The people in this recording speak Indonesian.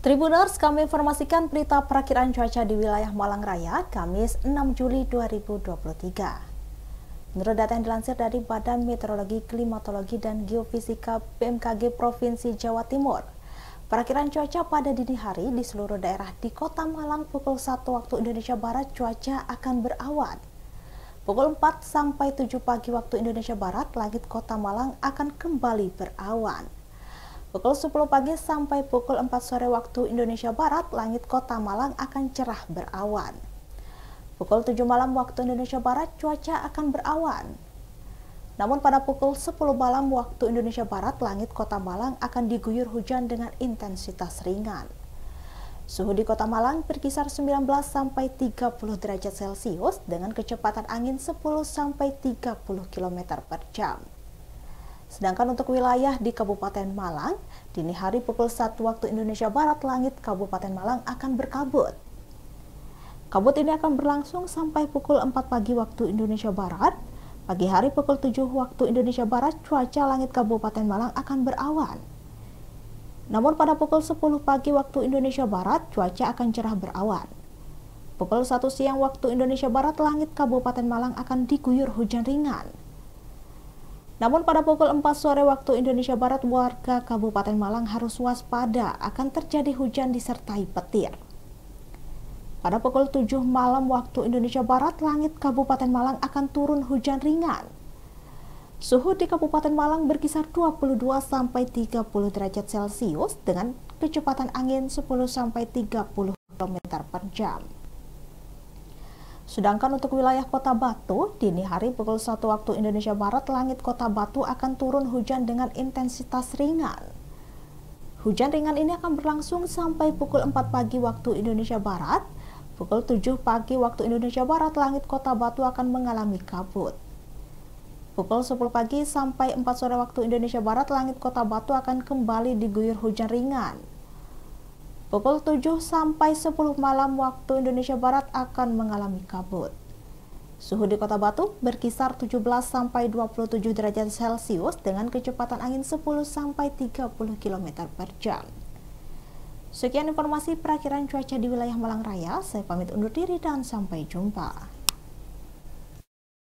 Tribuners, kami informasikan berita perakiran cuaca di wilayah Malang Raya, Kamis 6 Juli 2023. Menurut data yang dilansir dari Badan Meteorologi, Klimatologi, dan Geofisika BMKG Provinsi Jawa Timur, perakiran cuaca pada dini hari di seluruh daerah di kota Malang pukul 1 waktu Indonesia Barat cuaca akan berawan. Pukul 4 sampai 7 pagi waktu Indonesia Barat, langit kota Malang akan kembali berawan. Pukul 10 pagi sampai pukul 4 sore waktu Indonesia Barat, langit kota Malang akan cerah berawan. Pukul 7 malam waktu Indonesia Barat, cuaca akan berawan. Namun pada pukul 10 malam waktu Indonesia Barat, langit kota Malang akan diguyur hujan dengan intensitas ringan. Suhu di kota Malang berkisar 19 sampai 30 derajat Celcius dengan kecepatan angin 10 sampai 30 km per jam. Sedangkan untuk wilayah di Kabupaten Malang, dini hari pukul 1 waktu Indonesia Barat, langit Kabupaten Malang akan berkabut. Kabut ini akan berlangsung sampai pukul 4 pagi waktu Indonesia Barat. Pagi hari pukul 7 waktu Indonesia Barat, cuaca langit Kabupaten Malang akan berawan. Namun pada pukul 10 pagi waktu Indonesia Barat, cuaca akan cerah berawan. Pukul 1 siang waktu Indonesia Barat, langit Kabupaten Malang akan diguyur hujan ringan. Namun pada pukul 4 sore waktu Indonesia Barat, warga Kabupaten Malang harus waspada akan terjadi hujan disertai petir. Pada pukul 7 malam waktu Indonesia Barat, langit Kabupaten Malang akan turun hujan ringan. Suhu di Kabupaten Malang berkisar 22 sampai 30 derajat Celcius dengan kecepatan angin 10 sampai 30 km per jam. Sedangkan untuk wilayah Kota Batu, dini hari pukul 1 waktu Indonesia Barat, langit Kota Batu akan turun hujan dengan intensitas ringan. Hujan ringan ini akan berlangsung sampai pukul 4 pagi waktu Indonesia Barat. Pukul 7 pagi waktu Indonesia Barat, langit Kota Batu akan mengalami kabut. Pukul 10 pagi sampai 4 sore waktu Indonesia Barat, langit Kota Batu akan kembali diguyur hujan ringan. Pukul 7 sampai 10 malam waktu Indonesia Barat akan mengalami kabut. Suhu di kota Batu berkisar 17 sampai 27 derajat Celcius dengan kecepatan angin 10 sampai 30 km per jam. Sekian informasi perakhiran cuaca di wilayah Malang Raya. Saya pamit undur diri dan sampai jumpa.